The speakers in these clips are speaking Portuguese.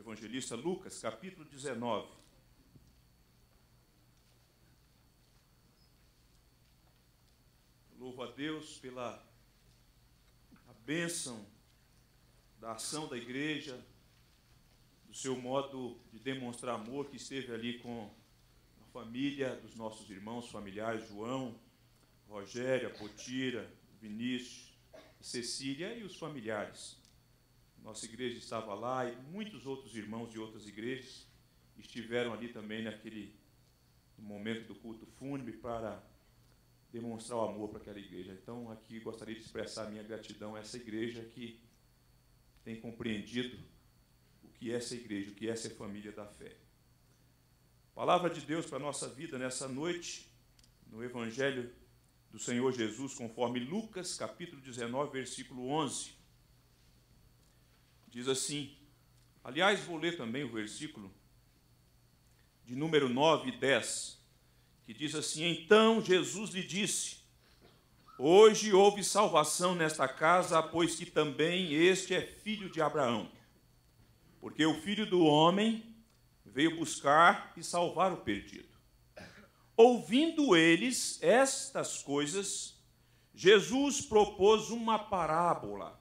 evangelista Lucas, capítulo 19. Louvo a Deus pela a bênção da ação da igreja, do seu modo de demonstrar amor que esteve ali com a família dos nossos irmãos familiares, João, Rogéria, Potira, Vinícius, Cecília e os familiares nossa igreja estava lá e muitos outros irmãos de outras igrejas estiveram ali também naquele momento do culto fúnebre para demonstrar o amor para aquela igreja. Então, aqui gostaria de expressar a minha gratidão a essa igreja que tem compreendido o que é essa igreja, o que é essa família da fé. Palavra de Deus para a nossa vida nessa noite, no Evangelho do Senhor Jesus, conforme Lucas, capítulo 19, versículo 11 diz assim. Aliás, vou ler também o versículo de número 9 e 10, que diz assim: Então Jesus lhe disse: Hoje houve salvação nesta casa, pois que também este é filho de Abraão. Porque o filho do homem veio buscar e salvar o perdido. Ouvindo eles estas coisas, Jesus propôs uma parábola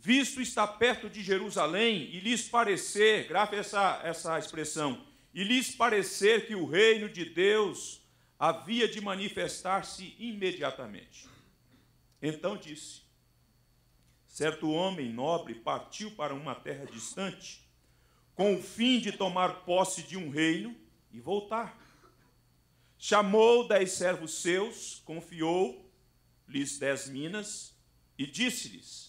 visto estar perto de Jerusalém e lhes parecer, grave essa, essa expressão, e lhes parecer que o reino de Deus havia de manifestar-se imediatamente. Então disse: Certo homem nobre partiu para uma terra distante, com o fim de tomar posse de um reino e voltar. Chamou dez servos seus, confiou-lhes dez minas e disse-lhes: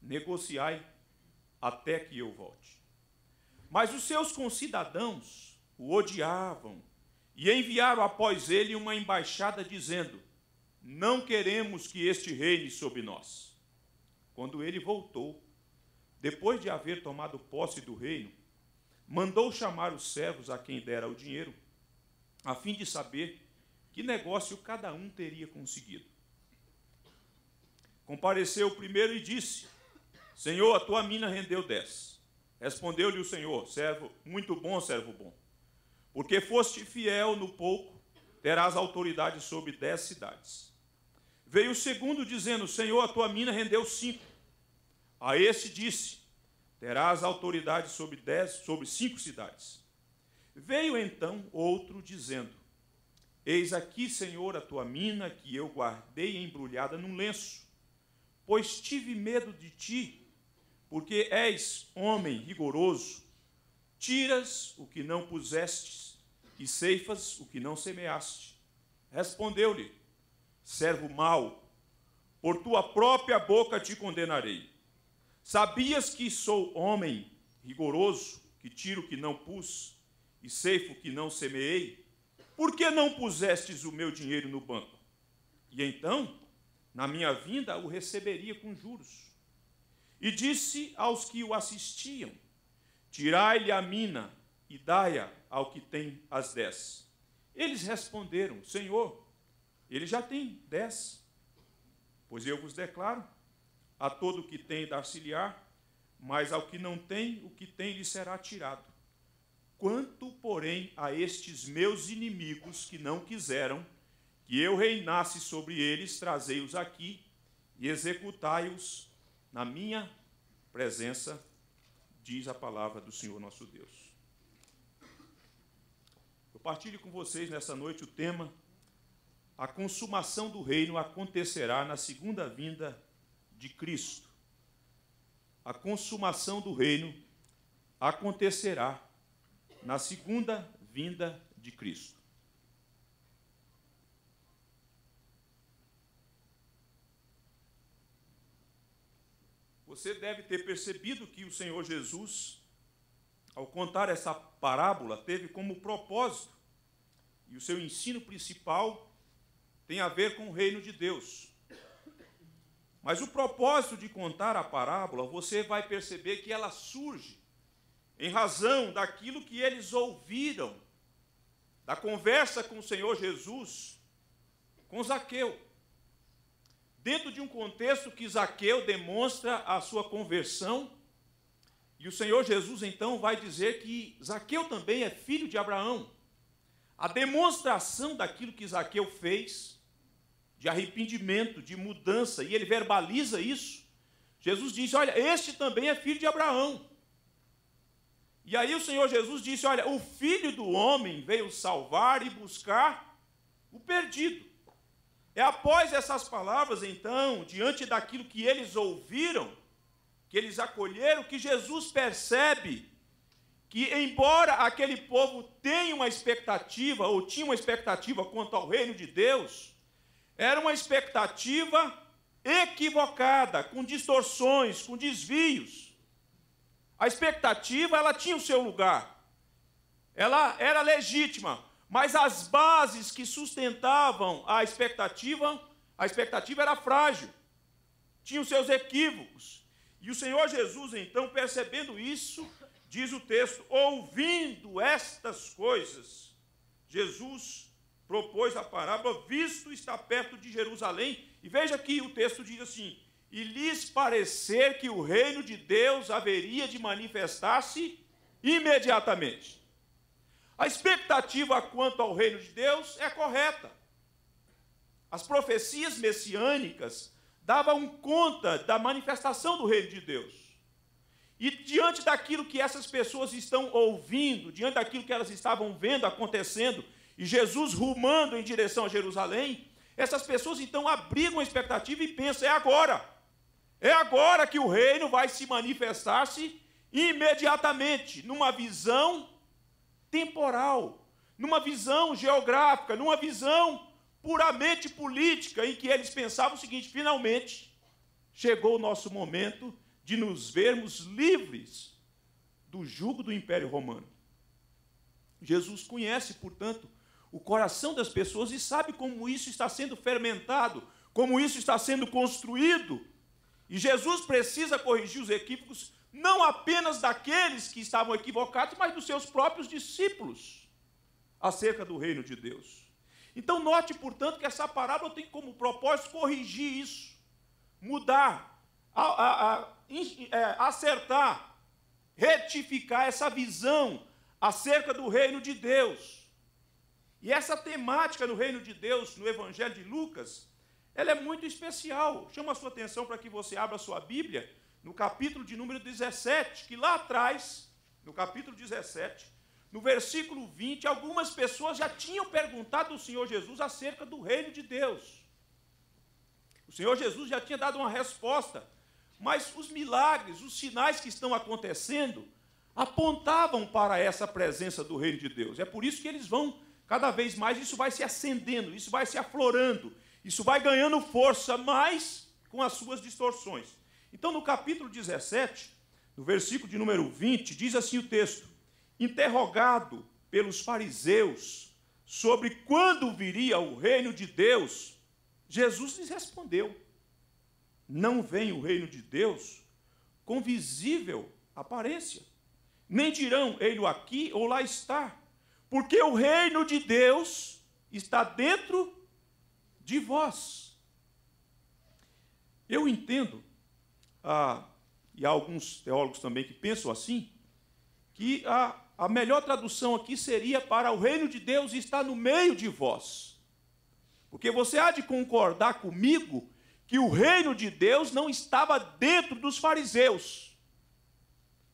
negociai até que eu volte. Mas os seus concidadãos o odiavam e enviaram após ele uma embaixada dizendo: Não queremos que este reine sobre nós. Quando ele voltou, depois de haver tomado posse do reino, mandou chamar os servos a quem dera o dinheiro, a fim de saber que negócio cada um teria conseguido. Compareceu o primeiro e disse: Senhor, a tua mina rendeu dez. Respondeu-lhe o Senhor, servo, muito bom, servo bom. Porque foste fiel no pouco, terás autoridade sobre dez cidades. Veio o segundo dizendo, Senhor, a tua mina rendeu cinco. A esse disse, terás autoridade sobre dez, sobre cinco cidades. Veio então outro dizendo, Eis aqui, Senhor, a tua mina que eu guardei embrulhada num lenço, pois tive medo de ti porque és homem rigoroso, tiras o que não pusestes e ceifas o que não semeaste. Respondeu-lhe: Servo mau, por tua própria boca te condenarei. Sabias que sou homem rigoroso, que tiro o que não pus e ceifo o que não semeei? Por que não pusestes o meu dinheiro no banco? E então, na minha vinda, o receberia com juros e disse aos que o assistiam: Tirai-lhe a mina e dai-a ao que tem as dez. Eles responderam: Senhor, ele já tem dez. Pois eu vos declaro: a todo o que tem dar-se-lhe-á, mas ao que não tem, o que tem lhe será tirado. Quanto, porém, a estes meus inimigos que não quiseram que eu reinasse sobre eles, trazei-os aqui e executai-os na minha presença, diz a palavra do Senhor nosso Deus. Eu partilho com vocês nessa noite o tema A consumação do reino acontecerá na segunda vinda de Cristo. A consumação do reino acontecerá na segunda vinda de Cristo. Você deve ter percebido que o Senhor Jesus, ao contar essa parábola, teve como propósito, e o seu ensino principal tem a ver com o reino de Deus. Mas o propósito de contar a parábola, você vai perceber que ela surge em razão daquilo que eles ouviram, da conversa com o Senhor Jesus, com Zaqueu dentro de um contexto que Zaqueu demonstra a sua conversão. E o Senhor Jesus então vai dizer que Zaqueu também é filho de Abraão. A demonstração daquilo que Zaqueu fez, de arrependimento, de mudança, e ele verbaliza isso. Jesus disse: Olha, este também é filho de Abraão. E aí o Senhor Jesus disse: Olha, o filho do homem veio salvar e buscar o perdido. É após essas palavras, então, diante daquilo que eles ouviram, que eles acolheram, que Jesus percebe que, embora aquele povo tenha uma expectativa, ou tinha uma expectativa quanto ao reino de Deus, era uma expectativa equivocada, com distorções, com desvios. A expectativa, ela tinha o seu lugar. Ela era legítima, mas as bases que sustentavam a expectativa, a expectativa era frágil, tinham seus equívocos. E o Senhor Jesus, então, percebendo isso, diz o texto: ouvindo estas coisas, Jesus propôs a parábola, visto estar perto de Jerusalém. E veja que o texto diz assim: e lhes parecer que o reino de Deus haveria de manifestar-se imediatamente. A expectativa quanto ao reino de Deus é correta. As profecias messiânicas davam conta da manifestação do reino de Deus. E diante daquilo que essas pessoas estão ouvindo, diante daquilo que elas estavam vendo acontecendo, e Jesus rumando em direção a Jerusalém, essas pessoas então abrigam a expectativa e pensam: é agora, é agora que o reino vai se manifestar-se imediatamente, numa visão temporal, numa visão geográfica, numa visão puramente política, em que eles pensavam o seguinte: finalmente chegou o nosso momento de nos vermos livres do jugo do Império Romano. Jesus conhece, portanto, o coração das pessoas e sabe como isso está sendo fermentado, como isso está sendo construído. E Jesus precisa corrigir os equívocos não apenas daqueles que estavam equivocados, mas dos seus próprios discípulos acerca do reino de Deus. Então, note, portanto, que essa parábola tem como propósito corrigir isso, mudar, a, a, a, é, acertar, retificar essa visão acerca do reino de Deus. E essa temática no reino de Deus, no Evangelho de Lucas, ela é muito especial. Chama a sua atenção para que você abra a sua Bíblia no capítulo de número 17, que lá atrás, no capítulo 17, no versículo 20, algumas pessoas já tinham perguntado ao Senhor Jesus acerca do reino de Deus. O Senhor Jesus já tinha dado uma resposta, mas os milagres, os sinais que estão acontecendo, apontavam para essa presença do reino de Deus. É por isso que eles vão, cada vez mais, isso vai se acendendo, isso vai se aflorando, isso vai ganhando força, mas com as suas distorções. Então, no capítulo 17, no versículo de número 20, diz assim o texto: Interrogado pelos fariseus sobre quando viria o reino de Deus, Jesus lhes respondeu: Não vem o reino de Deus com visível aparência, nem dirão ele aqui ou lá está, porque o reino de Deus está dentro de vós. Eu entendo ah, e há alguns teólogos também que pensam assim, que a, a melhor tradução aqui seria para o reino de Deus está no meio de vós. Porque você há de concordar comigo que o reino de Deus não estava dentro dos fariseus.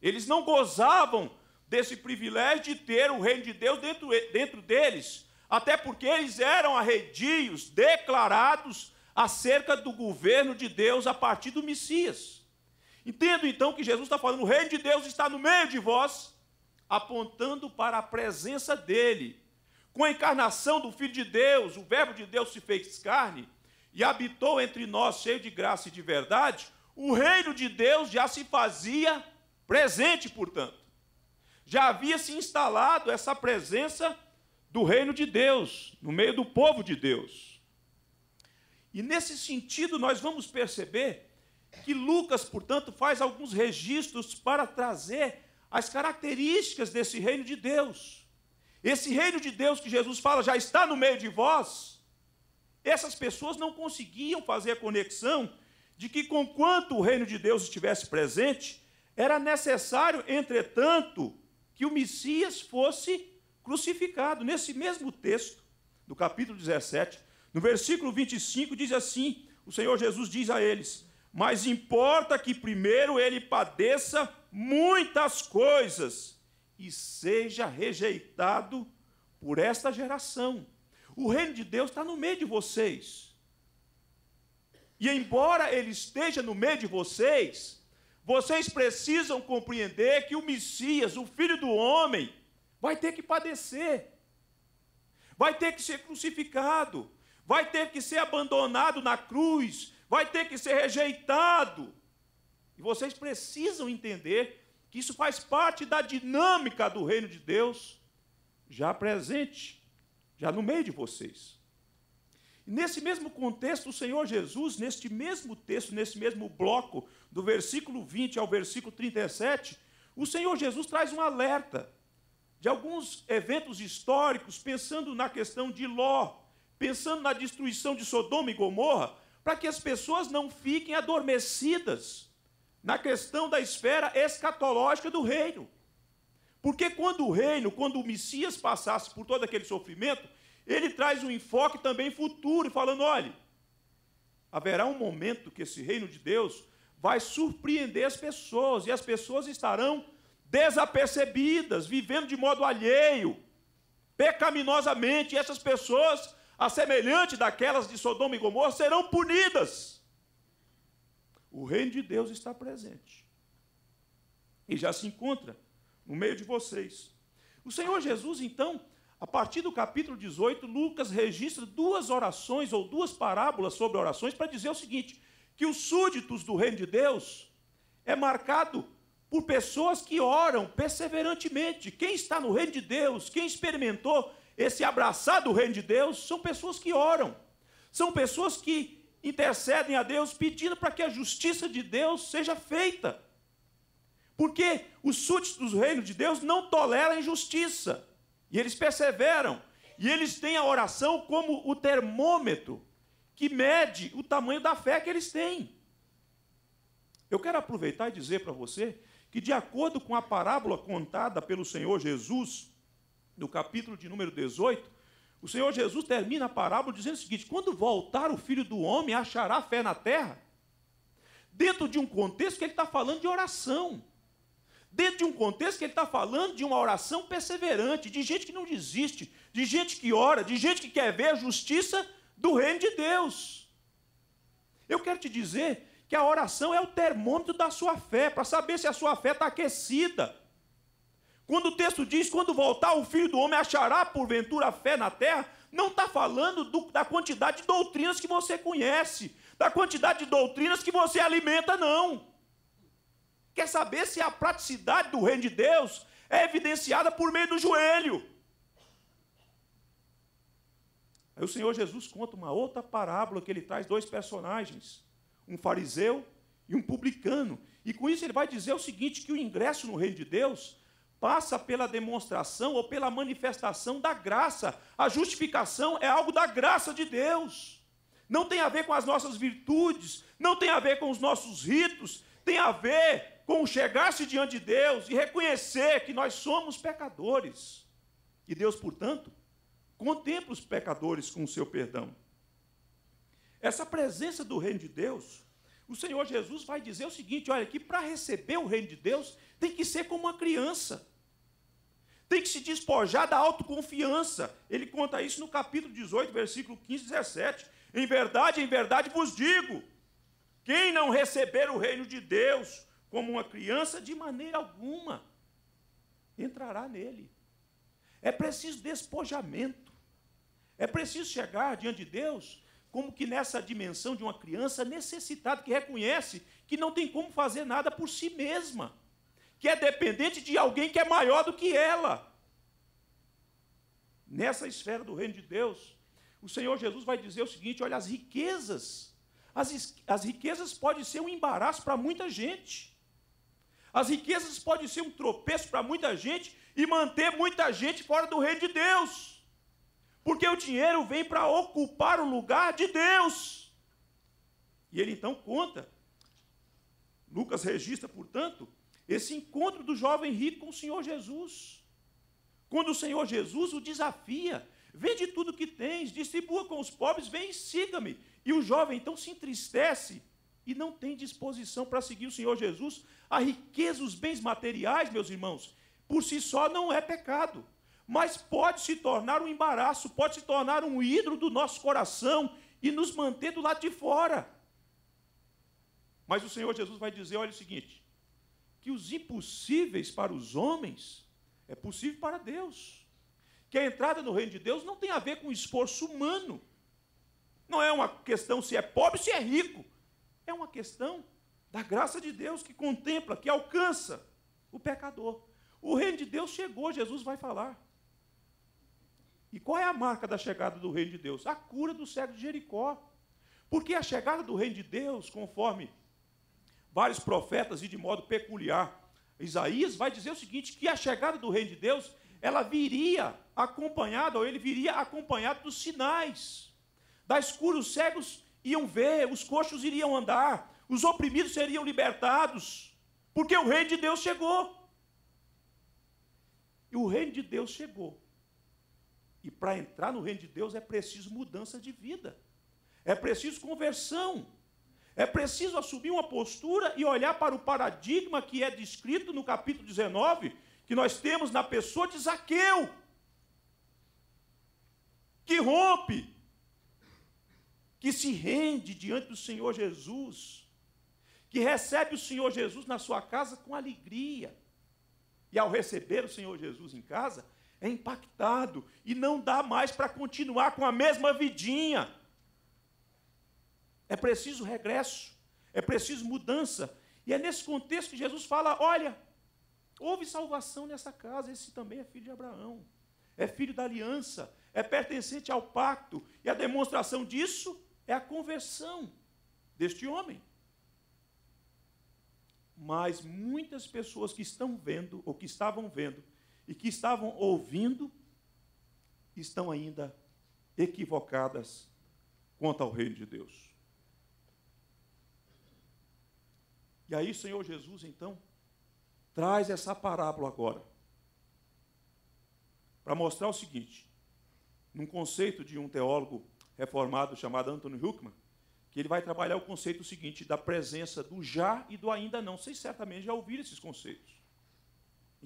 Eles não gozavam desse privilégio de ter o reino de Deus dentro, dentro deles, até porque eles eram arredios declarados acerca do governo de Deus a partir do Messias. Entendo então que Jesus está falando: o reino de Deus está no meio de vós, apontando para a presença dele. Com a encarnação do Filho de Deus, o Verbo de Deus se fez carne e habitou entre nós, cheio de graça e de verdade. O reino de Deus já se fazia presente, portanto. Já havia se instalado essa presença do reino de Deus, no meio do povo de Deus. E nesse sentido, nós vamos perceber que Lucas, portanto, faz alguns registros para trazer as características desse reino de Deus. Esse reino de Deus que Jesus fala já está no meio de vós. Essas pessoas não conseguiam fazer a conexão de que, conquanto o reino de Deus estivesse presente, era necessário, entretanto, que o Messias fosse crucificado. Nesse mesmo texto, do capítulo 17, no versículo 25, diz assim: o Senhor Jesus diz a eles: mas importa que primeiro ele padeça muitas coisas e seja rejeitado por esta geração. O reino de Deus está no meio de vocês. E embora ele esteja no meio de vocês, vocês precisam compreender que o Messias, o Filho do Homem, vai ter que padecer, vai ter que ser crucificado, vai ter que ser abandonado na cruz, vai ter que ser rejeitado. E vocês precisam entender que isso faz parte da dinâmica do reino de Deus, já presente, já no meio de vocês. nesse mesmo contexto, o Senhor Jesus, neste mesmo texto, nesse mesmo bloco, do versículo 20 ao versículo 37, o Senhor Jesus traz um alerta de alguns eventos históricos, pensando na questão de Ló, pensando na destruição de Sodoma e Gomorra, para que as pessoas não fiquem adormecidas na questão da esfera escatológica do reino. Porque quando o reino, quando o Messias passasse por todo aquele sofrimento, ele traz um enfoque também futuro, falando: olha, haverá um momento que esse reino de Deus vai surpreender as pessoas, e as pessoas estarão desapercebidas, vivendo de modo alheio, pecaminosamente, e essas pessoas a semelhante daquelas de Sodoma e Gomorra, serão punidas. O reino de Deus está presente e já se encontra no meio de vocês. O Senhor Jesus, então, a partir do capítulo 18, Lucas registra duas orações ou duas parábolas sobre orações para dizer o seguinte: que os súditos do reino de Deus é marcado por pessoas que oram perseverantemente. Quem está no reino de Deus, quem experimentou esse abraçar do reino de Deus, são pessoas que oram, são pessoas que intercedem a Deus pedindo para que a justiça de Deus seja feita. Porque os súditos do reino de Deus não toleram injustiça, e eles perseveram, e eles têm a oração como o termômetro que mede o tamanho da fé que eles têm. Eu quero aproveitar e dizer para você que, de acordo com a parábola contada pelo Senhor Jesus, do capítulo de número 18, o Senhor Jesus termina a parábola dizendo o seguinte: quando voltar o filho do homem, achará fé na terra? Dentro de um contexto que ele está falando de oração. Dentro de um contexto que ele está falando de uma oração perseverante, de gente que não desiste, de gente que ora, de gente que quer ver a justiça do reino de Deus. Eu quero te dizer que a oração é o termômetro da sua fé, para saber se a sua fé está aquecida. Quando o texto diz: quando voltar o filho do homem, achará porventura a fé na terra, não está falando do, da quantidade de doutrinas que você conhece, da quantidade de doutrinas que você alimenta, não. Quer saber se a praticidade do reino de Deus é evidenciada por meio do joelho. Aí o Senhor Jesus conta uma outra parábola que ele traz dois personagens, um fariseu e um publicano. E com isso ele vai dizer o seguinte: que o ingresso no reino de Deus passa pela demonstração ou pela manifestação da graça. A justificação é algo da graça de Deus. Não tem a ver com as nossas virtudes, não tem a ver com os nossos ritos, tem a ver com chegar-se diante de Deus e reconhecer que nós somos pecadores. E Deus, portanto, contempla os pecadores com o seu perdão. Essa presença do reino de Deus o Senhor Jesus vai dizer o seguinte: olha, que para receber o reino de Deus tem que ser como uma criança. Tem que se despojar da autoconfiança. Ele conta isso no capítulo 18, versículo 15 e 17. Em verdade, em verdade vos digo: quem não receber o reino de Deus como uma criança, de maneira alguma entrará nele. É preciso despojamento. É preciso chegar diante de Deus como que nessa dimensão de uma criança necessitada, que reconhece que não tem como fazer nada por si mesma, que é dependente de alguém que é maior do que ela. Nessa esfera do reino de Deus, o Senhor Jesus vai dizer o seguinte: olha, as riquezas, as, as riquezas podem ser um embaraço para muita gente. As riquezas podem ser um tropeço para muita gente e manter muita gente fora do reino de Deus. Porque o dinheiro vem para ocupar o lugar de Deus. E ele então conta. Lucas registra, portanto, esse encontro do jovem rico com o Senhor Jesus. Quando o Senhor Jesus o desafia, vende tudo que tens, distribua com os pobres, vem e siga-me. E o jovem então se entristece e não tem disposição para seguir o Senhor Jesus. A riqueza, os bens materiais, meus irmãos, por si só não é pecado mas pode se tornar um embaraço, pode se tornar um ídolo do nosso coração e nos manter do lado de fora. Mas o Senhor Jesus vai dizer: olha o seguinte, que os impossíveis para os homens é possível para Deus. Que a entrada no reino de Deus não tem a ver com esforço humano. Não é uma questão se é pobre, se é rico. É uma questão da graça de Deus que contempla, que alcança o pecador. O reino de Deus chegou, Jesus vai falar. E qual é a marca da chegada do reino de Deus? A cura do cego de Jericó. Porque a chegada do reino de Deus, conforme vários profetas e de modo peculiar, Isaías vai dizer o seguinte: que a chegada do reino de Deus, ela viria acompanhada, ou ele viria acompanhado dos sinais. Das curas, os cegos iam ver, os coxos iriam andar, os oprimidos seriam libertados, porque o reino de Deus chegou. E o reino de Deus chegou. E para entrar no reino de Deus é preciso mudança de vida, é preciso conversão, é preciso assumir uma postura e olhar para o paradigma que é descrito no capítulo 19, que nós temos na pessoa de Zaqueu, que rompe, que se rende diante do Senhor Jesus, que recebe o Senhor Jesus na sua casa com alegria. E ao receber o Senhor Jesus em casa, é impactado e não dá mais para continuar com a mesma vidinha. É preciso regresso, é preciso mudança. E é nesse contexto que Jesus fala: olha, houve salvação nessa casa, esse também é filho de Abraão, é filho da aliança, é pertencente ao pacto, e a demonstração disso é a conversão deste homem. Mas muitas pessoas que estão vendo, ou que estavam vendo, e que estavam ouvindo estão ainda equivocadas quanto ao reino de Deus. E aí, Senhor Jesus, então, traz essa parábola agora para mostrar o seguinte: num conceito de um teólogo reformado chamado Anthony Huckman, que ele vai trabalhar o conceito seguinte da presença do já e do ainda não. Vocês certamente já ouviram esses conceitos.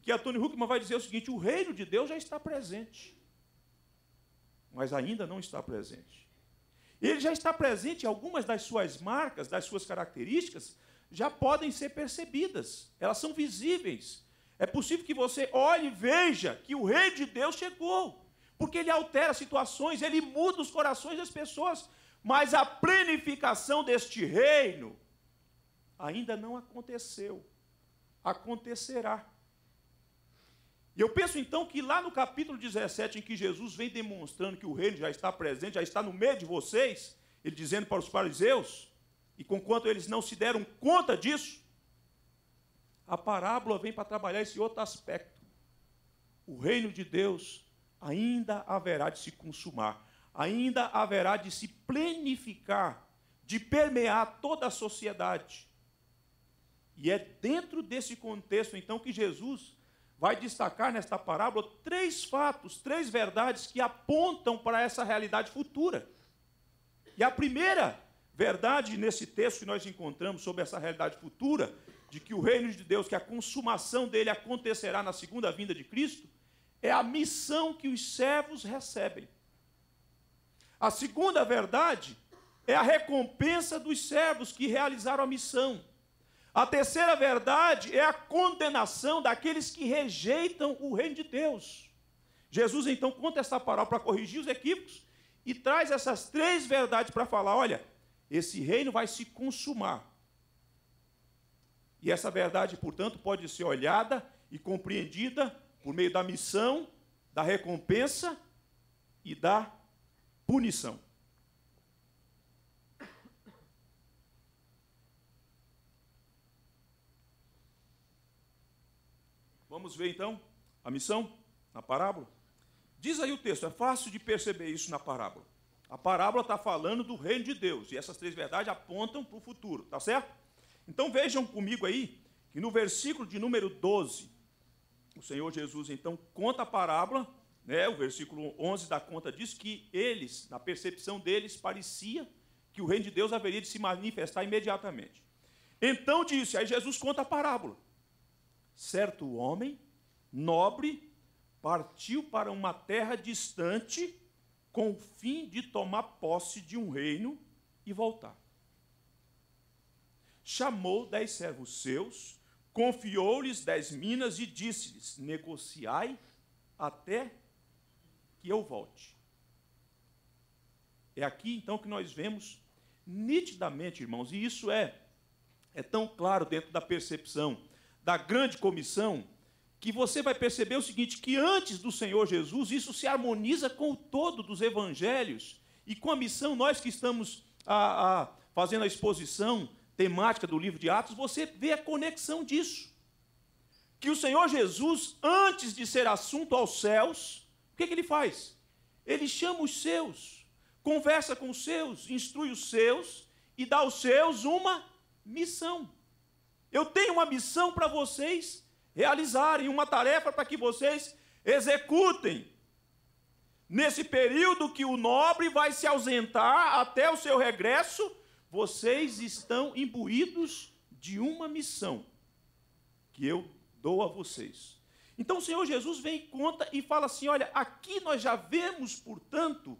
Em que Antônio Huckman vai dizer o seguinte: o reino de Deus já está presente, mas ainda não está presente. Ele já está presente, algumas das suas marcas, das suas características, já podem ser percebidas, elas são visíveis. É possível que você olhe e veja que o reino de Deus chegou, porque ele altera situações, ele muda os corações das pessoas, mas a plenificação deste reino ainda não aconteceu. Acontecerá e eu penso então que lá no capítulo 17, em que Jesus vem demonstrando que o reino já está presente, já está no meio de vocês, ele dizendo para os fariseus, e conquanto eles não se deram conta disso, a parábola vem para trabalhar esse outro aspecto. O reino de Deus ainda haverá de se consumar, ainda haverá de se plenificar, de permear toda a sociedade. E é dentro desse contexto, então, que Jesus vai destacar nesta parábola três fatos, três verdades que apontam para essa realidade futura. E a primeira verdade nesse texto que nós encontramos sobre essa realidade futura, de que o reino de Deus, que a consumação dele acontecerá na segunda vinda de Cristo, é a missão que os servos recebem. A segunda verdade é a recompensa dos servos que realizaram a missão. A terceira verdade é a condenação daqueles que rejeitam o reino de Deus. Jesus então conta essa parábola para corrigir os equívocos e traz essas três verdades para falar: olha, esse reino vai se consumar. E essa verdade, portanto, pode ser olhada e compreendida por meio da missão, da recompensa e da punição. Vamos ver então a missão na parábola? Diz aí o texto, é fácil de perceber isso na parábola. A parábola está falando do reino de Deus, e essas três verdades apontam para o futuro, tá certo? Então vejam comigo aí que no versículo de número 12, o Senhor Jesus então conta a parábola, né? O versículo 11 da conta diz que eles, na percepção deles, parecia que o reino de Deus haveria de se manifestar imediatamente. Então disse, aí Jesus conta a parábola certo homem, nobre, partiu para uma terra distante com o fim de tomar posse de um reino e voltar. Chamou dez servos seus, confiou-lhes dez minas e disse-lhes: Negociai até que eu volte. É aqui então que nós vemos nitidamente, irmãos, e isso é é tão claro dentro da percepção da grande comissão, que você vai perceber o seguinte: que antes do Senhor Jesus, isso se harmoniza com o todo dos evangelhos e com a missão, nós que estamos a, a, fazendo a exposição temática do livro de Atos, você vê a conexão disso. Que o Senhor Jesus, antes de ser assunto aos céus, o que, é que ele faz? Ele chama os seus, conversa com os seus, instrui os seus e dá aos seus uma missão. Eu tenho uma missão para vocês realizarem, uma tarefa para que vocês executem. Nesse período que o nobre vai se ausentar até o seu regresso, vocês estão imbuídos de uma missão que eu dou a vocês. Então o Senhor Jesus vem e conta e fala assim: olha, aqui nós já vemos, portanto,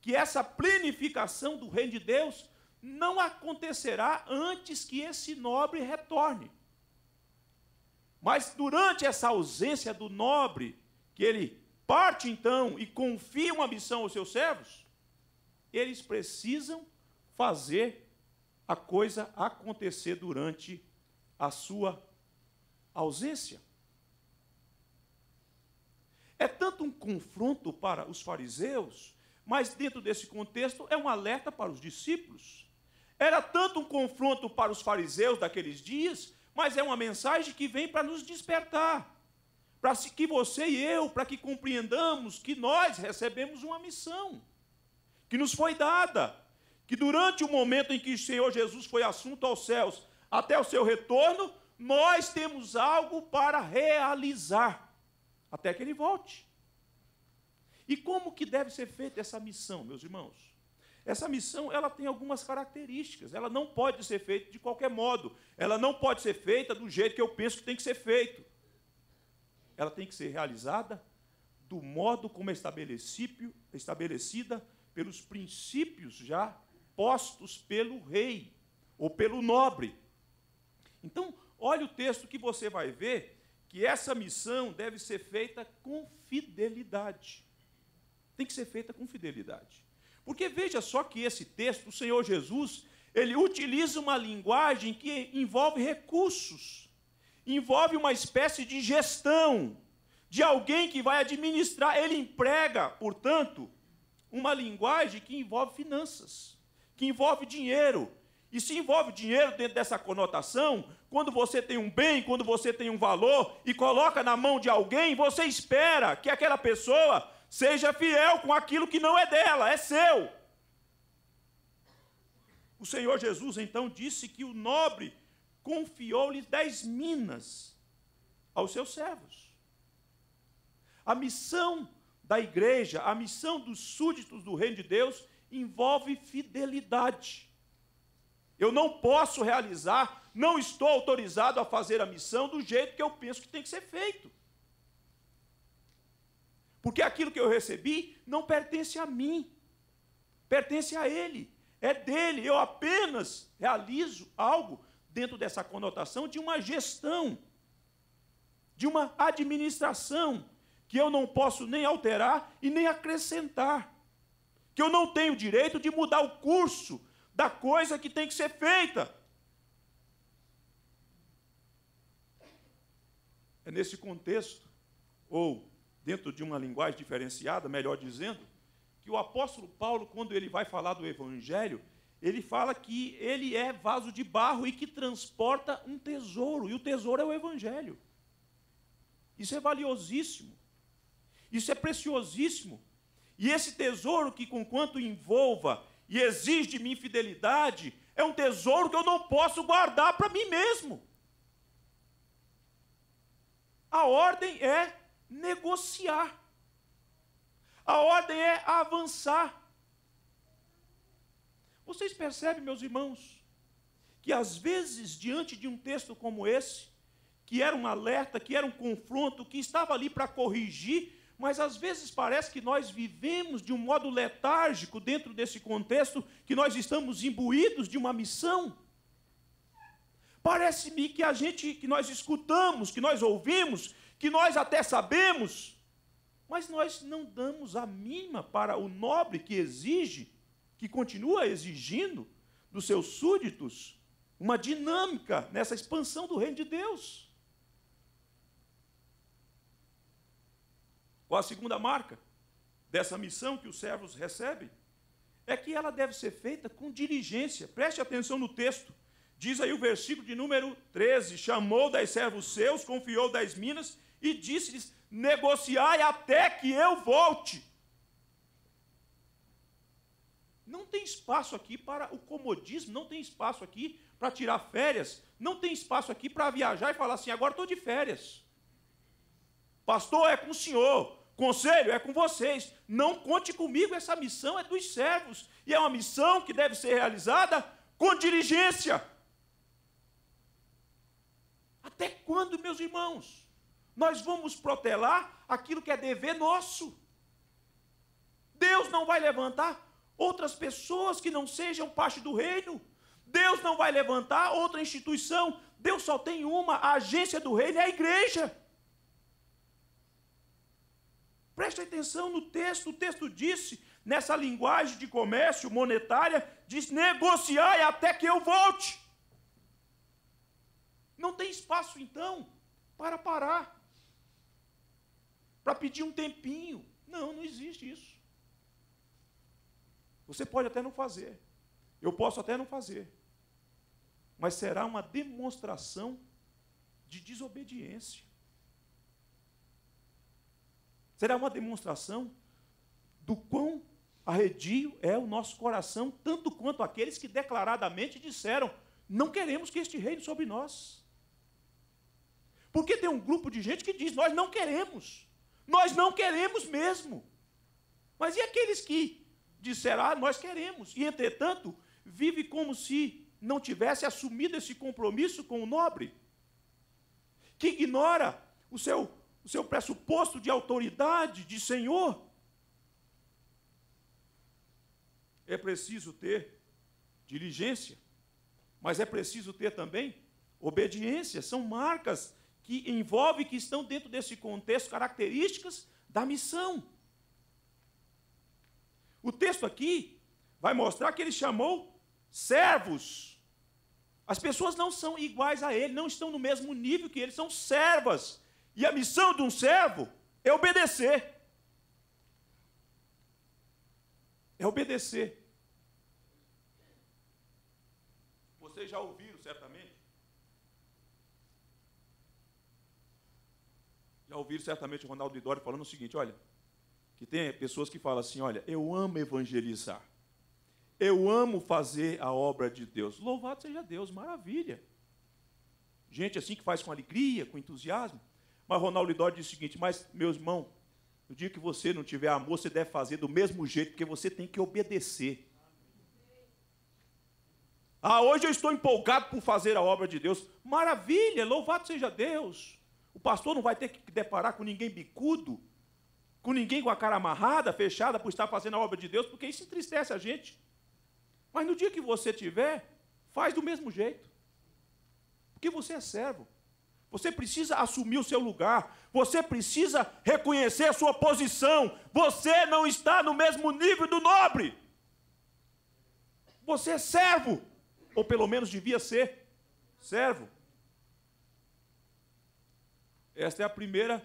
que essa plenificação do reino de Deus não acontecerá antes que esse nobre retorne. Mas durante essa ausência do nobre, que ele parte então e confia uma missão aos seus servos, eles precisam fazer a coisa acontecer durante a sua ausência. É tanto um confronto para os fariseus, mas dentro desse contexto é um alerta para os discípulos. Era tanto um confronto para os fariseus daqueles dias, mas é uma mensagem que vem para nos despertar, para que você e eu, para que compreendamos que nós recebemos uma missão que nos foi dada, que durante o momento em que o Senhor Jesus foi assunto aos céus, até o seu retorno, nós temos algo para realizar até que ele volte. E como que deve ser feita essa missão, meus irmãos? Essa missão ela tem algumas características. Ela não pode ser feita de qualquer modo. Ela não pode ser feita do jeito que eu penso que tem que ser feito. Ela tem que ser realizada do modo como é estabelecida pelos princípios já postos pelo rei ou pelo nobre. Então, olhe o texto que você vai ver que essa missão deve ser feita com fidelidade. Tem que ser feita com fidelidade. Porque veja só que esse texto, o Senhor Jesus, ele utiliza uma linguagem que envolve recursos, envolve uma espécie de gestão, de alguém que vai administrar. Ele emprega, portanto, uma linguagem que envolve finanças, que envolve dinheiro. E se envolve dinheiro dentro dessa conotação, quando você tem um bem, quando você tem um valor e coloca na mão de alguém, você espera que aquela pessoa Seja fiel com aquilo que não é dela, é seu. O Senhor Jesus então disse que o nobre confiou-lhe dez minas aos seus servos. A missão da igreja, a missão dos súditos do reino de Deus, envolve fidelidade. Eu não posso realizar, não estou autorizado a fazer a missão do jeito que eu penso que tem que ser feito. Porque aquilo que eu recebi não pertence a mim, pertence a Ele, é dele. Eu apenas realizo algo dentro dessa conotação de uma gestão, de uma administração, que eu não posso nem alterar e nem acrescentar, que eu não tenho direito de mudar o curso da coisa que tem que ser feita. É nesse contexto, ou dentro de uma linguagem diferenciada, melhor dizendo, que o apóstolo Paulo, quando ele vai falar do evangelho, ele fala que ele é vaso de barro e que transporta um tesouro, e o tesouro é o evangelho. Isso é valiosíssimo. Isso é preciosíssimo. E esse tesouro que com quanto envolva e exige de mim fidelidade, é um tesouro que eu não posso guardar para mim mesmo. A ordem é negociar. A ordem é avançar. Vocês percebem, meus irmãos, que às vezes, diante de um texto como esse, que era um alerta, que era um confronto, que estava ali para corrigir, mas às vezes parece que nós vivemos de um modo letárgico dentro desse contexto, que nós estamos imbuídos de uma missão. Parece-me que a gente que nós escutamos, que nós ouvimos, que nós até sabemos, mas nós não damos a mínima para o nobre que exige, que continua exigindo dos seus súditos uma dinâmica nessa expansão do reino de Deus. Qual a segunda marca dessa missão que os servos recebem? É que ela deve ser feita com diligência. Preste atenção no texto. Diz aí o versículo de número 13: Chamou dez servos seus, confiou dez minas e disse-lhes: Negociai até que eu volte. Não tem espaço aqui para o comodismo, não tem espaço aqui para tirar férias, não tem espaço aqui para viajar e falar assim: agora estou de férias. Pastor, é com o senhor. Conselho é com vocês. Não conte comigo, essa missão é dos servos. E é uma missão que deve ser realizada com diligência. Até quando, meus irmãos? nós vamos protelar aquilo que é dever nosso. Deus não vai levantar outras pessoas que não sejam parte do reino. Deus não vai levantar outra instituição. Deus só tem uma, a agência do reino é a igreja. Preste atenção no texto, o texto disse, nessa linguagem de comércio monetária, diz negociar até que eu volte. Não tem espaço então para parar para pedir um tempinho. Não, não existe isso. Você pode até não fazer. Eu posso até não fazer. Mas será uma demonstração de desobediência. Será uma demonstração do quão arredio é o nosso coração, tanto quanto aqueles que declaradamente disseram: não queremos que este reino sobre nós. Porque tem um grupo de gente que diz: nós não queremos. Nós não queremos mesmo. Mas e aqueles que disseram, ah, nós queremos, e entretanto, vive como se não tivesse assumido esse compromisso com o nobre? Que ignora o seu, o seu pressuposto de autoridade, de senhor? É preciso ter diligência, mas é preciso ter também obediência, são marcas que envolve, que estão dentro desse contexto, características da missão. O texto aqui vai mostrar que ele chamou servos. As pessoas não são iguais a ele, não estão no mesmo nível que ele, são servas. E a missão de um servo é obedecer. É obedecer. Vocês já ouviram certamente Já ouviram certamente o Ronaldo Idori falando o seguinte: olha, que tem pessoas que falam assim: olha, eu amo evangelizar, eu amo fazer a obra de Deus. Louvado seja Deus, maravilha. Gente assim que faz com alegria, com entusiasmo. Mas Ronaldo Idori diz o seguinte: mas, meu irmão, no dia que você não tiver amor, você deve fazer do mesmo jeito, porque você tem que obedecer. Ah, hoje eu estou empolgado por fazer a obra de Deus. Maravilha, louvado seja Deus. O pastor não vai ter que deparar com ninguém bicudo, com ninguém com a cara amarrada, fechada, por estar fazendo a obra de Deus, porque isso entristece a gente. Mas no dia que você tiver, faz do mesmo jeito. Porque você é servo. Você precisa assumir o seu lugar. Você precisa reconhecer a sua posição. Você não está no mesmo nível do nobre. Você é servo. Ou pelo menos devia ser servo. Esta é a primeira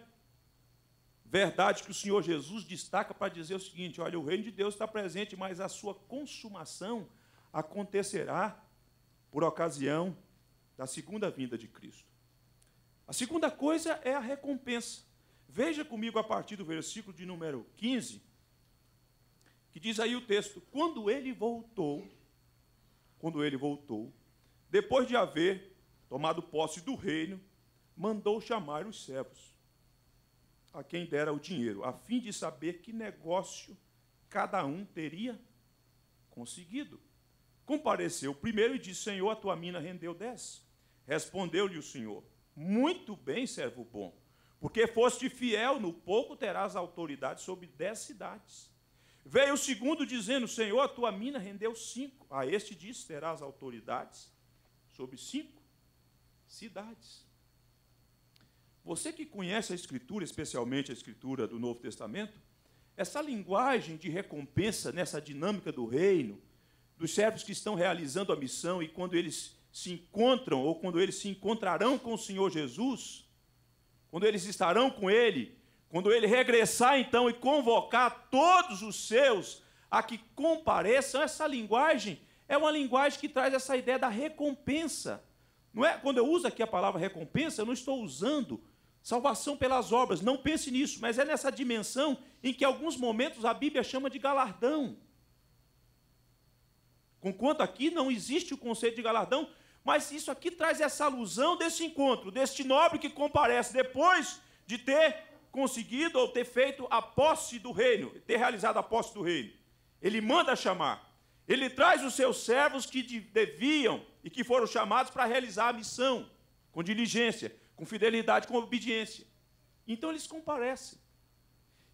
verdade que o Senhor Jesus destaca para dizer o seguinte: olha, o reino de Deus está presente, mas a sua consumação acontecerá por ocasião da segunda vinda de Cristo. A segunda coisa é a recompensa. Veja comigo a partir do versículo de número 15, que diz aí o texto: Quando ele voltou, quando ele voltou, depois de haver tomado posse do reino, mandou chamar os servos, a quem dera o dinheiro, a fim de saber que negócio cada um teria conseguido. Compareceu o primeiro e disse: Senhor, a tua mina rendeu dez. Respondeu-lhe o Senhor: Muito bem, servo bom, porque foste fiel no pouco, terás autoridade sobre dez cidades. Veio o segundo dizendo: Senhor, a tua mina rendeu cinco. A este disse: Terás autoridades sobre cinco cidades. Você que conhece a Escritura, especialmente a Escritura do Novo Testamento, essa linguagem de recompensa nessa dinâmica do reino, dos servos que estão realizando a missão e quando eles se encontram ou quando eles se encontrarão com o Senhor Jesus, quando eles estarão com Ele, quando Ele regressar então e convocar todos os seus a que compareçam, essa linguagem é uma linguagem que traz essa ideia da recompensa. Não é? Quando eu uso aqui a palavra recompensa, eu não estou usando Salvação pelas obras. Não pense nisso, mas é nessa dimensão em que alguns momentos a Bíblia chama de galardão. Conquanto aqui não existe o conceito de galardão, mas isso aqui traz essa alusão desse encontro, deste nobre que comparece depois de ter conseguido ou ter feito a posse do reino, ter realizado a posse do reino. Ele manda chamar. Ele traz os seus servos que deviam e que foram chamados para realizar a missão com diligência com fidelidade, com obediência. Então eles comparecem.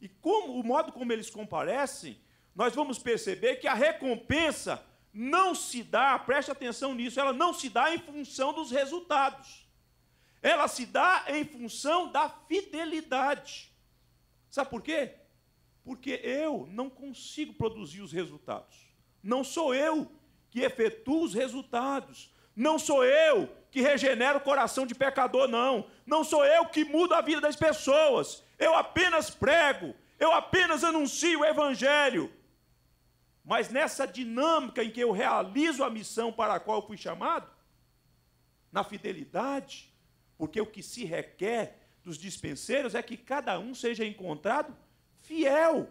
E como o modo como eles comparecem, nós vamos perceber que a recompensa não se dá, preste atenção nisso, ela não se dá em função dos resultados. Ela se dá em função da fidelidade. Sabe por quê? Porque eu não consigo produzir os resultados. Não sou eu que efetuo os resultados. Não sou eu que regenera o coração de pecador, não. Não sou eu que mudo a vida das pessoas. Eu apenas prego, eu apenas anuncio o evangelho. Mas nessa dinâmica em que eu realizo a missão para a qual fui chamado, na fidelidade, porque o que se requer dos dispenseiros é que cada um seja encontrado fiel.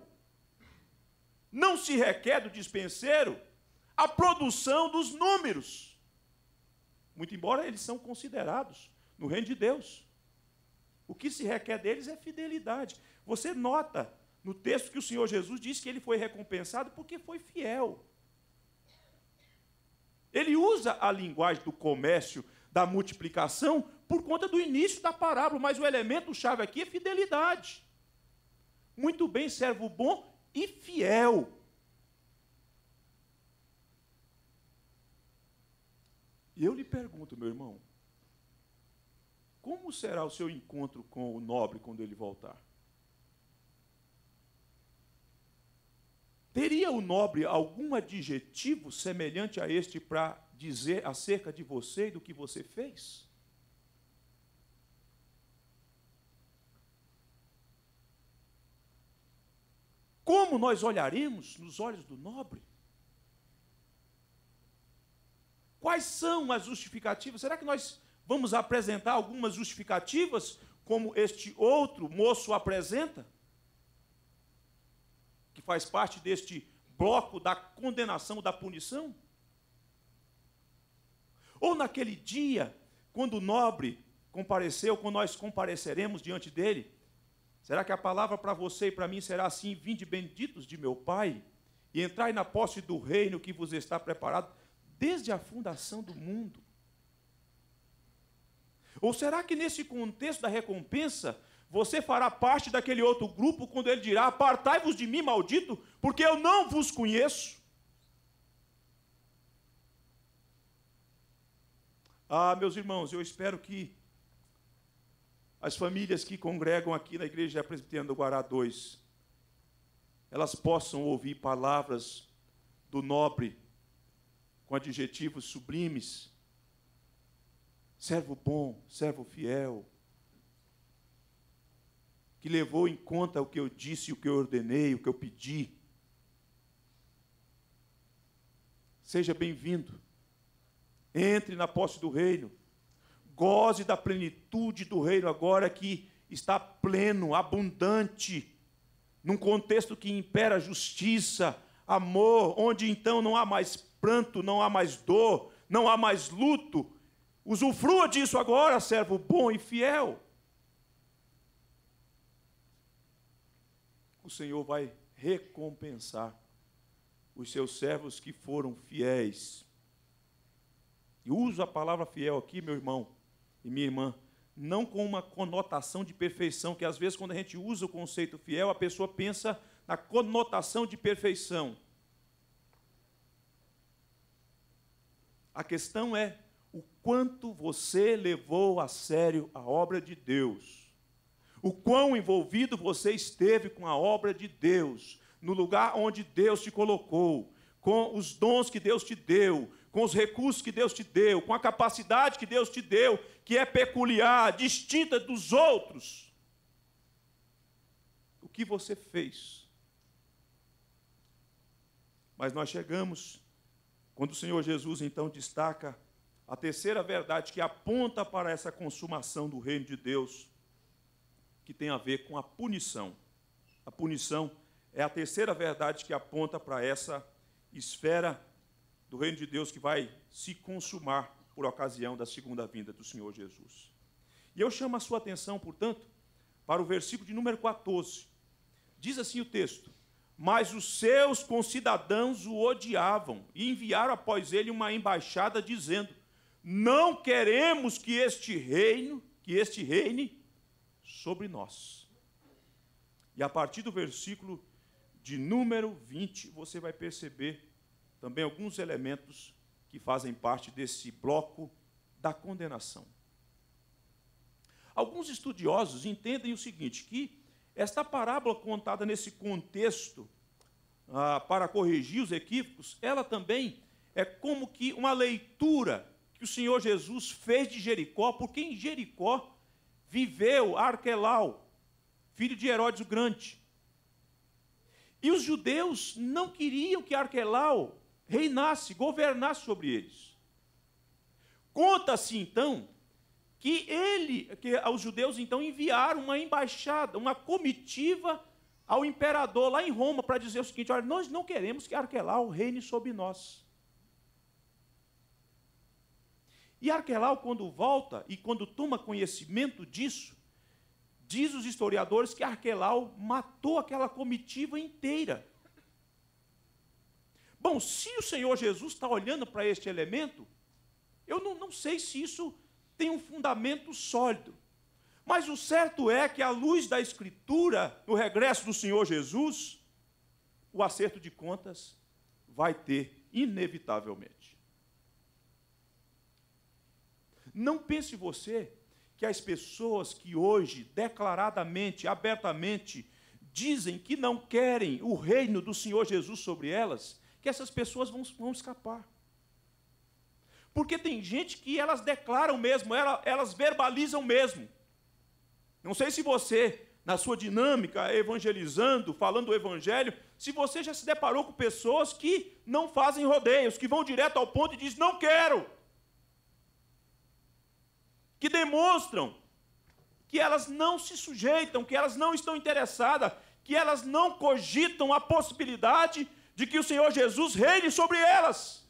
Não se requer do dispenseiro a produção dos números. Muito embora eles são considerados no reino de Deus. O que se requer deles é fidelidade. Você nota no texto que o Senhor Jesus diz que ele foi recompensado porque foi fiel. Ele usa a linguagem do comércio, da multiplicação, por conta do início da parábola, mas o elemento chave aqui é fidelidade. Muito bem, servo bom e fiel. E eu lhe pergunto, meu irmão, como será o seu encontro com o nobre quando ele voltar? Teria o nobre algum adjetivo semelhante a este para dizer acerca de você e do que você fez? Como nós olharemos nos olhos do nobre? Quais são as justificativas? Será que nós vamos apresentar algumas justificativas, como este outro moço apresenta? Que faz parte deste bloco da condenação, da punição? Ou naquele dia, quando o nobre compareceu, quando nós compareceremos diante dele, será que a palavra para você e para mim será assim: vinde benditos de meu Pai, e entrai na posse do reino que vos está preparado? desde a fundação do mundo? Ou será que nesse contexto da recompensa, você fará parte daquele outro grupo quando ele dirá: Apartai-vos de mim, maldito, porque eu não vos conheço? Ah, meus irmãos, eu espero que as famílias que congregam aqui na Igreja Presbiteriana do Guará 2, elas possam ouvir palavras do nobre com adjetivos sublimes. Servo bom, servo fiel, que levou em conta o que eu disse, o que eu ordenei, o que eu pedi. Seja bem-vindo. Entre na posse do reino. Goze da plenitude do reino agora que está pleno, abundante, num contexto que impera justiça, amor, onde então não há mais pranto, não há mais dor, não há mais luto. Usufrua disso agora, servo bom e fiel. O Senhor vai recompensar os seus servos que foram fiéis. E uso a palavra fiel aqui, meu irmão e minha irmã, não com uma conotação de perfeição, que às vezes quando a gente usa o conceito fiel, a pessoa pensa na conotação de perfeição. A questão é o quanto você levou a sério a obra de Deus. O quão envolvido você esteve com a obra de Deus, no lugar onde Deus te colocou, com os dons que Deus te deu, com os recursos que Deus te deu, com a capacidade que Deus te deu, que é peculiar, distinta dos outros. O que você fez? Mas nós chegamos quando o Senhor Jesus então destaca a terceira verdade que aponta para essa consumação do reino de Deus, que tem a ver com a punição. A punição é a terceira verdade que aponta para essa esfera do reino de Deus que vai se consumar por ocasião da segunda vinda do Senhor Jesus. E eu chamo a sua atenção, portanto, para o versículo de número 14. Diz assim o texto: mas os seus concidadãos o odiavam e enviaram após ele uma embaixada dizendo: Não queremos que este reino, que este reine sobre nós. E a partir do versículo de número 20, você vai perceber também alguns elementos que fazem parte desse bloco da condenação. Alguns estudiosos entendem o seguinte, que esta parábola contada nesse contexto ah, para corrigir os equívocos, ela também é como que uma leitura que o Senhor Jesus fez de Jericó, porque em Jericó viveu Arquelau, filho de Herodes o Grande. E os judeus não queriam que Arquelau reinasse, governasse sobre eles. Conta-se então que ele, que os judeus então enviaram uma embaixada, uma comitiva ao imperador lá em Roma para dizer o seguinte: olha, nós não queremos que Arquelau reine sobre nós. E Arquelau, quando volta e quando toma conhecimento disso, diz os historiadores que Arquelau matou aquela comitiva inteira. Bom, se o Senhor Jesus está olhando para este elemento, eu não, não sei se isso tem um fundamento sólido. Mas o certo é que, à luz da Escritura, no regresso do Senhor Jesus, o acerto de contas vai ter, inevitavelmente. Não pense você que as pessoas que hoje, declaradamente, abertamente, dizem que não querem o reino do Senhor Jesus sobre elas, que essas pessoas vão, vão escapar. Porque tem gente que elas declaram mesmo, elas verbalizam mesmo. Não sei se você, na sua dinâmica, evangelizando, falando o evangelho, se você já se deparou com pessoas que não fazem rodeios, que vão direto ao ponto e dizem, não quero. Que demonstram que elas não se sujeitam, que elas não estão interessadas, que elas não cogitam a possibilidade de que o Senhor Jesus reine sobre elas.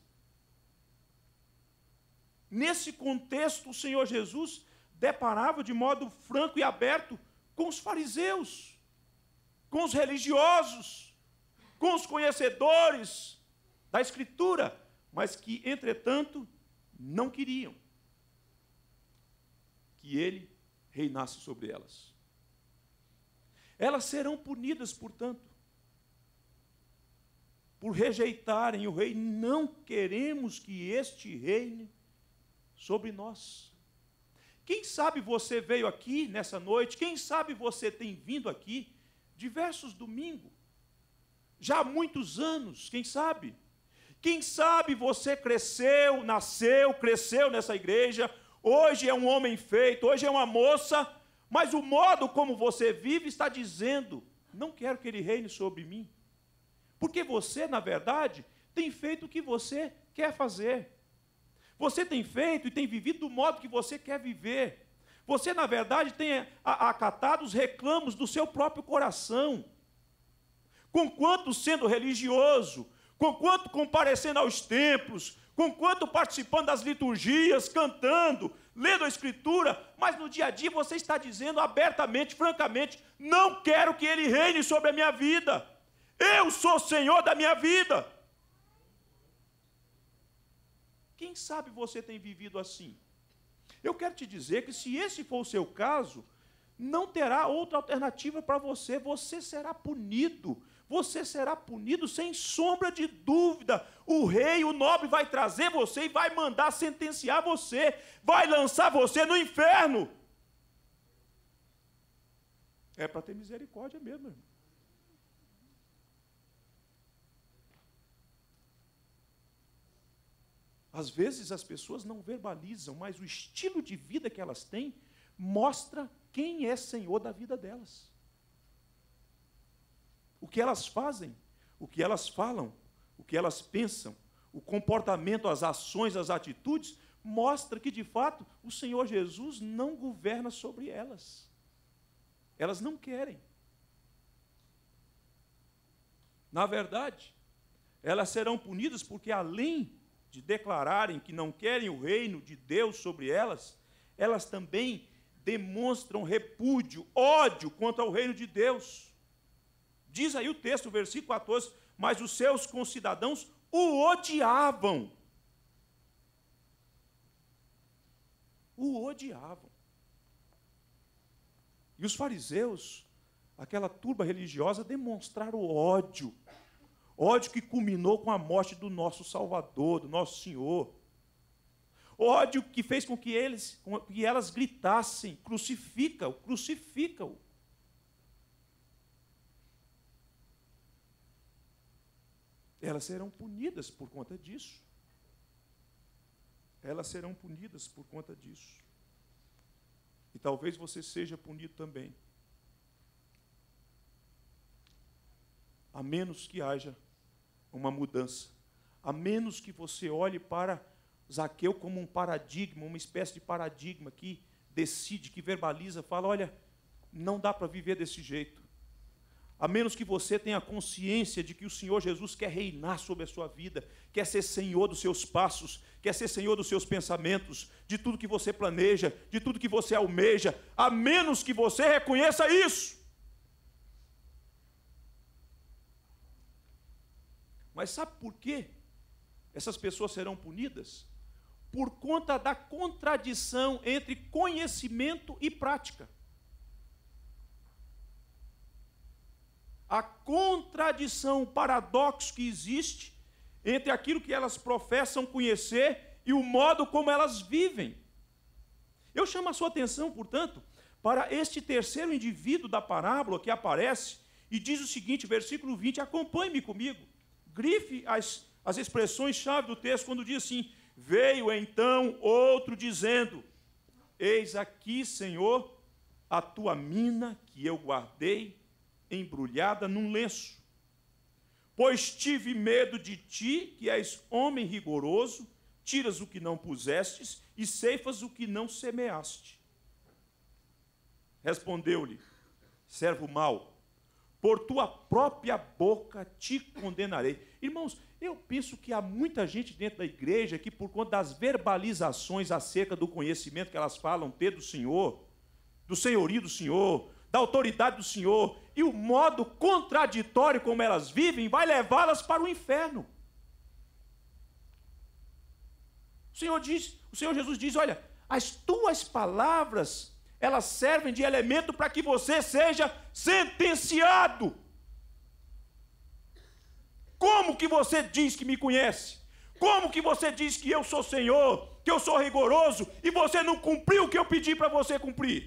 Nesse contexto, o Senhor Jesus deparava de modo franco e aberto com os fariseus, com os religiosos, com os conhecedores da Escritura, mas que, entretanto, não queriam que ele reinasse sobre elas. Elas serão punidas, portanto, por rejeitarem o rei. Não queremos que este reine sobre nós. Quem sabe você veio aqui nessa noite, quem sabe você tem vindo aqui diversos domingos, já há muitos anos, quem sabe? Quem sabe você cresceu, nasceu, cresceu nessa igreja, hoje é um homem feito, hoje é uma moça, mas o modo como você vive está dizendo: não quero que ele reine sobre mim. Porque você, na verdade, tem feito o que você quer fazer. Você tem feito e tem vivido do modo que você quer viver. Você, na verdade, tem eh, acatado os reclamos do seu próprio coração. Conquanto sendo religioso, conquanto comparecendo aos templos, conquanto participando das liturgias, cantando, lendo a Escritura, mas no dia a dia você está dizendo abertamente, francamente: não quero que ele reine sobre a minha vida. Eu sou Senhor da minha vida. Quem sabe você tem vivido assim? Eu quero te dizer que se esse for o seu caso, não terá outra alternativa para você, você será punido. Você será punido sem sombra de dúvida. O rei, o nobre, vai trazer você e vai mandar sentenciar você, vai lançar você no inferno. É para ter misericórdia mesmo, irmão. Às vezes as pessoas não verbalizam, mas o estilo de vida que elas têm mostra quem é senhor da vida delas. O que elas fazem, o que elas falam, o que elas pensam, o comportamento, as ações, as atitudes, mostra que de fato o Senhor Jesus não governa sobre elas. Elas não querem. Na verdade, elas serão punidas porque além de declararem que não querem o reino de Deus sobre elas, elas também demonstram repúdio, ódio quanto ao reino de Deus. Diz aí o texto, versículo 14: Mas os seus concidadãos o odiavam. O odiavam. E os fariseus, aquela turba religiosa, demonstraram ódio Ódio que culminou com a morte do nosso Salvador, do nosso Senhor. Ódio que fez com que eles, com que elas gritassem: crucifica-o, crucifica-o. Elas serão punidas por conta disso. Elas serão punidas por conta disso. E talvez você seja punido também. a menos que haja uma mudança, a menos que você olhe para Zaqueu como um paradigma, uma espécie de paradigma que decide, que verbaliza, fala: olha, não dá para viver desse jeito. A menos que você tenha consciência de que o Senhor Jesus quer reinar sobre a sua vida, quer ser senhor dos seus passos, quer ser senhor dos seus pensamentos, de tudo que você planeja, de tudo que você almeja, a menos que você reconheça isso. Mas sabe por quê? Essas pessoas serão punidas por conta da contradição entre conhecimento e prática. A contradição, o paradoxo que existe entre aquilo que elas professam conhecer e o modo como elas vivem. Eu chamo a sua atenção, portanto, para este terceiro indivíduo da parábola que aparece e diz o seguinte, versículo 20, acompanhe-me comigo grife as, as expressões-chave do texto quando diz assim: Veio então outro dizendo: Eis aqui, Senhor, a tua mina que eu guardei embrulhada num lenço. Pois tive medo de ti, que és homem rigoroso, tiras o que não pusestes e ceifas o que não semeaste. Respondeu-lhe: Servo mau, por tua própria boca te condenarei. Irmãos, eu penso que há muita gente dentro da igreja que, por conta das verbalizações acerca do conhecimento que elas falam ter do Senhor, do senhorio do Senhor, da autoridade do Senhor, e o modo contraditório como elas vivem, vai levá-las para o inferno. O Senhor diz, o Senhor Jesus diz: olha, as tuas palavras elas servem de elemento para que você seja sentenciado. Como que você diz que me conhece? Como que você diz que eu sou Senhor, que eu sou rigoroso e você não cumpriu o que eu pedi para você cumprir?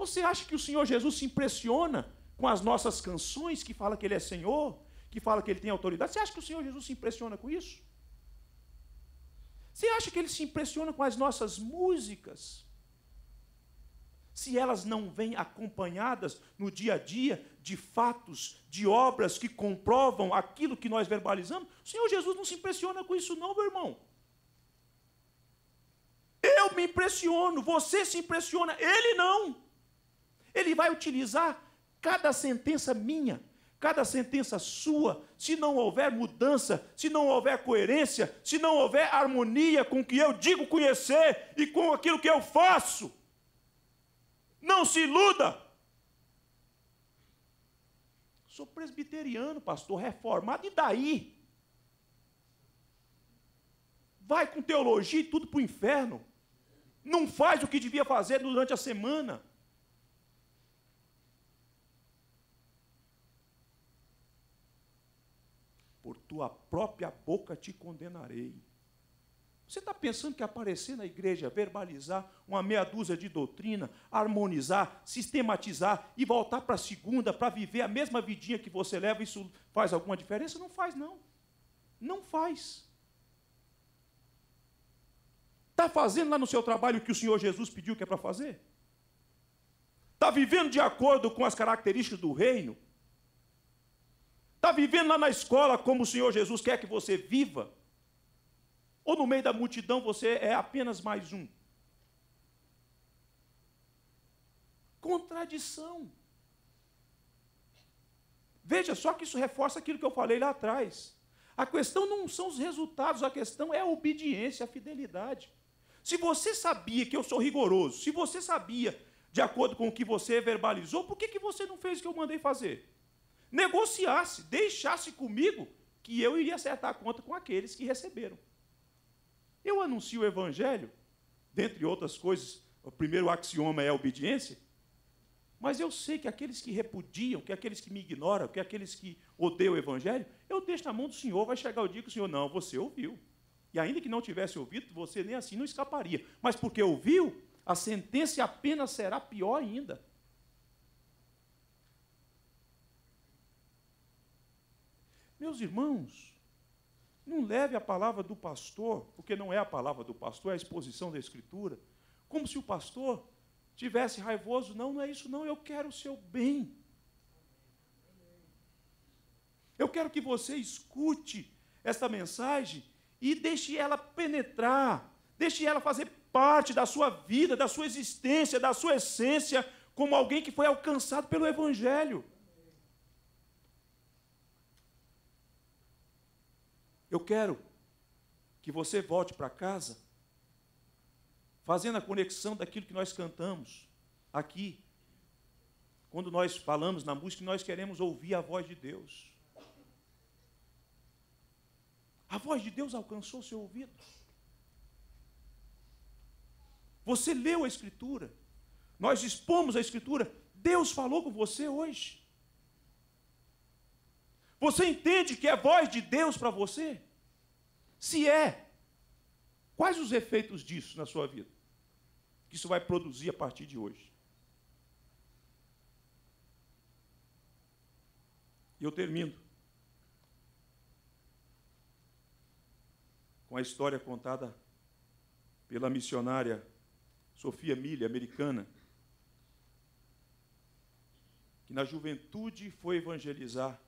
Você acha que o Senhor Jesus se impressiona com as nossas canções que fala que ele é Senhor, que fala que ele tem autoridade? Você acha que o Senhor Jesus se impressiona com isso? Você acha que eles se impressionam com as nossas músicas? Se elas não vêm acompanhadas no dia a dia de fatos, de obras que comprovam aquilo que nós verbalizamos, o Senhor Jesus não se impressiona com isso, não, meu irmão. Eu me impressiono, você se impressiona, ele não. Ele vai utilizar cada sentença minha cada sentença sua, se não houver mudança, se não houver coerência, se não houver harmonia com o que eu digo conhecer e com aquilo que eu faço. Não se iluda. Sou presbiteriano, pastor, reformado, e daí? Vai com teologia e tudo para o inferno. Não faz o que devia fazer durante a semana. tua própria boca te condenarei. Você está pensando que aparecer na igreja, verbalizar uma meia dúzia de doutrina, harmonizar, sistematizar e voltar para a segunda para viver a mesma vidinha que você leva, isso faz alguma diferença? Não faz, não. Não faz. Está fazendo lá no seu trabalho o que o Senhor Jesus pediu que é para fazer? Está vivendo de acordo com as características do reino? Está vivendo lá na escola como o Senhor Jesus quer que você viva? Ou no meio da multidão você é apenas mais um? Contradição. Veja só que isso reforça aquilo que eu falei lá atrás. A questão não são os resultados, a questão é a obediência, a fidelidade. Se você sabia que eu sou rigoroso, se você sabia de acordo com o que você verbalizou, por que, que você não fez o que eu mandei fazer? negociasse, deixasse comigo, que eu iria acertar a conta com aqueles que receberam. Eu anuncio o evangelho, dentre outras coisas, o primeiro axioma é a obediência, mas eu sei que aqueles que repudiam, que aqueles que me ignoram, que aqueles que odeiam o evangelho, eu deixo na mão do Senhor, vai chegar o dia que o Senhor, não, você ouviu. E ainda que não tivesse ouvido, você nem assim não escaparia. Mas porque ouviu, a sentença apenas será pior ainda. Meus irmãos, não leve a palavra do pastor, porque não é a palavra do pastor, é a exposição da Escritura, como se o pastor tivesse raivoso. Não, não é isso, não. Eu quero o seu bem. Eu quero que você escute esta mensagem e deixe ela penetrar, deixe ela fazer parte da sua vida, da sua existência, da sua essência, como alguém que foi alcançado pelo Evangelho. Eu quero que você volte para casa fazendo a conexão daquilo que nós cantamos aqui. Quando nós falamos na música, nós queremos ouvir a voz de Deus. A voz de Deus alcançou seu ouvido. Você leu a Escritura. Nós expomos a Escritura. Deus falou com você hoje. Você entende que é voz de Deus para você? Se é, quais os efeitos disso na sua vida? Que isso vai produzir a partir de hoje? E eu termino com a história contada pela missionária Sofia Milha, americana, que na juventude foi evangelizar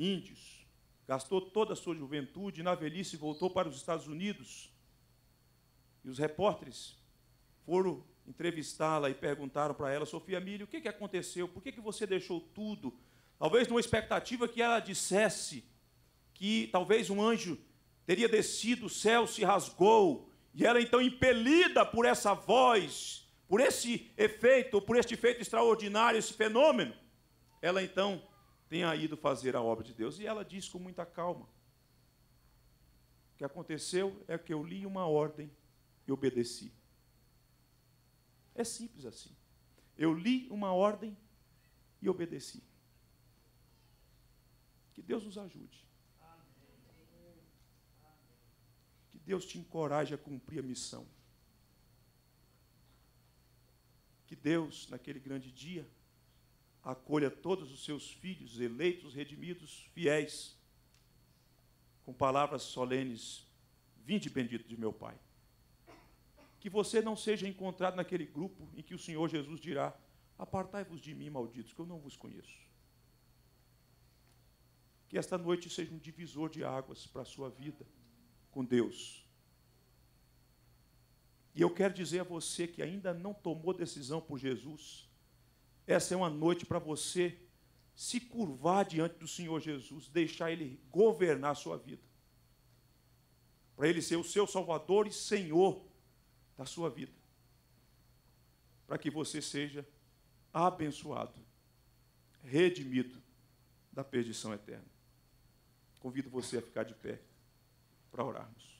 índios. Gastou toda a sua juventude na velhice voltou para os Estados Unidos. E os repórteres foram entrevistá-la e perguntaram para ela, Sofia Milho, o que, aconteceu? Por que, que você deixou tudo? Talvez numa expectativa que ela dissesse que talvez um anjo teria descido, o céu se rasgou, e ela então impelida por essa voz, por esse efeito, por este efeito extraordinário, esse fenômeno, ela então tenha ido fazer a obra de Deus. E ela diz com muita calma: O que aconteceu é que eu li uma ordem e obedeci. É simples assim. Eu li uma ordem e obedeci. Que Deus nos ajude. Que Deus te encoraje a cumprir a missão. Que Deus, naquele grande dia, acolha todos os seus filhos, eleitos, redimidos, fiéis, com palavras solenes: Vinde, bendito de meu Pai. Que você não seja encontrado naquele grupo em que o Senhor Jesus dirá: Apartai-vos de mim, malditos, que eu não vos conheço. Que esta noite seja um divisor de águas para a sua vida com Deus. E eu quero dizer a você que ainda não tomou decisão por Jesus, essa é uma noite para você se curvar diante do Senhor Jesus, deixar Ele governar a sua vida, para Ele ser o seu Salvador e Senhor da sua vida, para que você seja abençoado, redimido da perdição eterna. Convido você a ficar de pé para orarmos.